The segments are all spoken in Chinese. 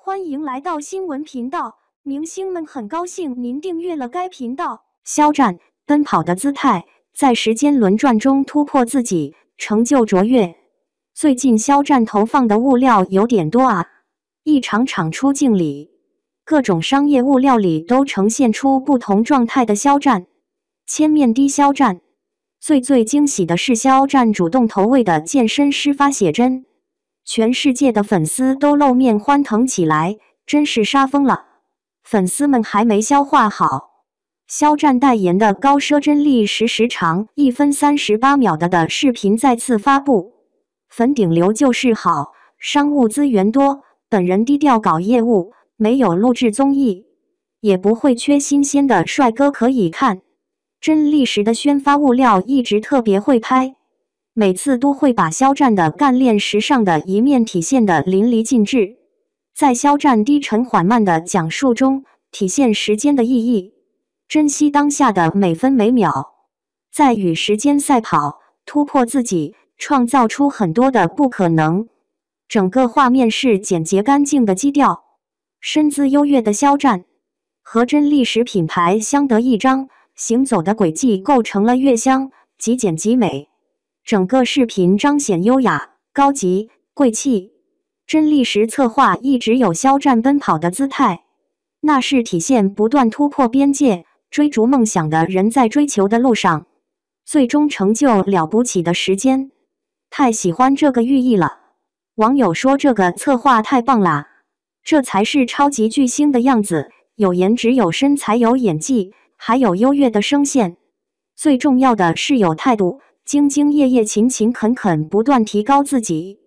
欢迎来到新闻频道，明星们很高兴您订阅了该频道。肖战奔跑的姿态在时间轮转中突破自己，成就卓越。最近肖战投放的物料有点多啊，一场场出镜里，各种商业物料里都呈现出不同状态的肖战，千面的肖战。最最惊喜的是肖战主动投喂的健身师发写真。全世界的粉丝都露面欢腾起来，真是杀疯了！粉丝们还没消化好，肖战代言的高奢真力时时长一分三十八秒的的视频再次发布。粉顶流就是好，商务资源多，本人低调搞业务，没有录制综艺，也不会缺新鲜的帅哥可以看。真力时的宣发物料一直特别会拍。每次都会把肖战的干练时尚的一面体现得淋漓尽致，在肖战低沉缓慢的讲述中，体现时间的意义，珍惜当下的每分每秒，在与时间赛跑，突破自己，创造出很多的不可能。整个画面是简洁干净的基调，身姿优越的肖战和真历史品牌相得益彰，行走的轨迹构成了月相，极简极美。整个视频彰显优雅、高级、贵气，真力时策划一直有肖战奔跑的姿态，那是体现不断突破边界、追逐梦想的人在追求的路上，最终成就了不起的时间。太喜欢这个寓意了！网友说这个策划太棒啦，这才是超级巨星的样子，有颜值、有身材、有演技，还有优越的声线，最重要的是有态度。兢兢业业，勤勤恳恳，不断提高自己。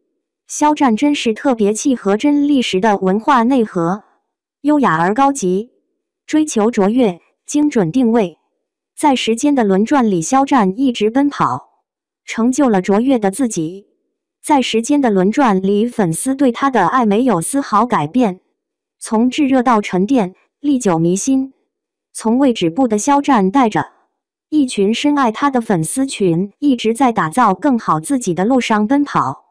肖战真是特别契合真历史的文化内核，优雅而高级，追求卓越，精准定位。在时间的轮转里，肖战一直奔跑，成就了卓越的自己。在时间的轮转里，粉丝对他的爱没有丝毫改变，从炙热到沉淀，历久弥新，从未止步的肖战带着。一群深爱他的粉丝群，一直在打造更好自己的路上奔跑。